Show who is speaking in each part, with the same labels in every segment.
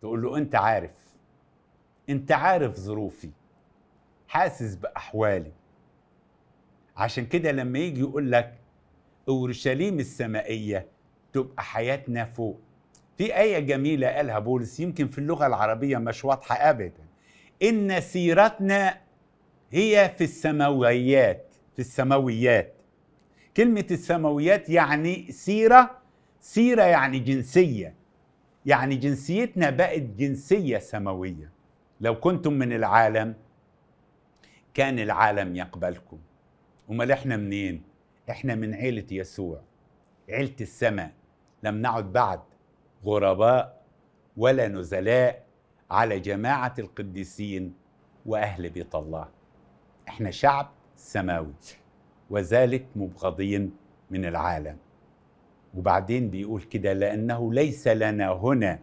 Speaker 1: تقول له انت عارف انت عارف ظروفي حاسس باحوالي عشان كده لما يجي يقول لك اورشليم السمائيه تبقى حياتنا فوق في آية جميلة قالها بولس يمكن في اللغة العربية مش واضحة أبدا إن سيرتنا هي في السماويات في السماويات كلمة السماويات يعني سيرة سيرة يعني جنسية يعني جنسيتنا بقت جنسية سماوية لو كنتم من العالم كان العالم يقبلكم امال احنا منين احنا من عيلة يسوع عيلة السماء لم نعد بعد غرباء ولا نزلاء على جماعة القديسين وأهل بيت الله احنا شعب سماوي وذلك مبغضين من العالم وبعدين بيقول كده لأنه ليس لنا هنا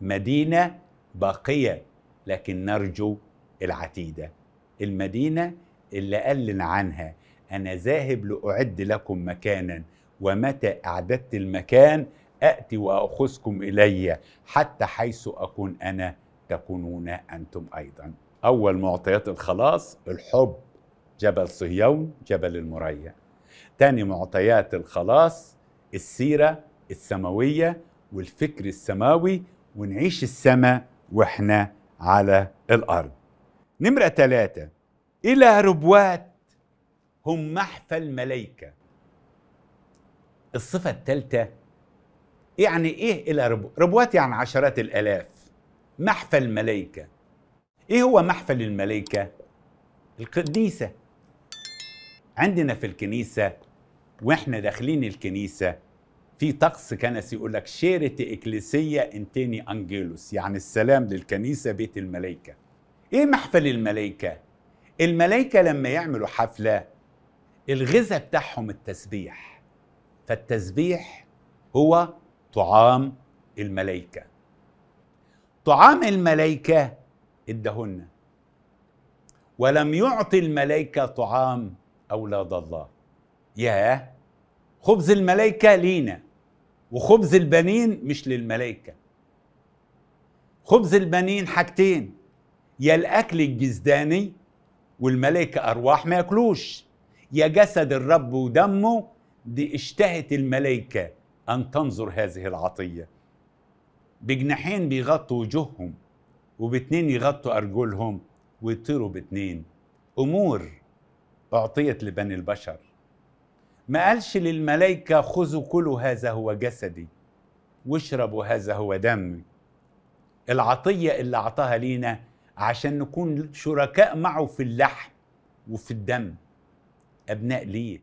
Speaker 1: مدينة باقية لكن نرجو العتيدة المدينة اللي أعلن عنها أنا ذاهب لأعد لكم مكانا ومتى أعددت المكان أأتي وأخذكم إلي حتى حيث أكون أنا تكونون أنتم أيضا أول معطيات الخلاص الحب جبل صهيون جبل المريا تاني معطيات الخلاص السيرة السماوية والفكر السماوي ونعيش السماء واحنا على الأرض نمرة ثلاثة إلى ربوات هم محفى الملائكة الصفة الثالثة يعني إيه إلى ربو ربوات يعني عشرات الآلاف محفى الملائكة إيه هو محفى الملائكة؟ القديسة عندنا في الكنيسة واحنا داخلين الكنيسه في طقس كنسي يقول لك شيرت إكليسية انتيني أنجيلوس يعني السلام للكنيسة بيت الملائكة إيه محفل الملائكة؟ الملائكة لما يعملوا حفلة الغذاء بتاعهم التسبيح فالتسبيح هو طعام الملائكة طعام الملائكة ادهن ولم يعطي الملائكة طعام أولاد الله ياه خبز الملائكة لينا وخبز البنين مش للملائكة خبز البنين حاجتين يا الأكل الجزداني والملائكة أرواح ما ياكلوش يا جسد الرب ودمه دي اشتهت الملائكة أن تنظر هذه العطية بجناحين بيغطوا وجوههم وباتنين يغطوا أرجلهم ويطيروا باتنين أمور أعطيت لبني البشر ما قالش للملائكة خذوا كلوا هذا هو جسدي واشربوا هذا هو دمي العطية اللي أعطاها لينا عشان نكون شركاء معه في اللحم وفي الدم أبناء ليه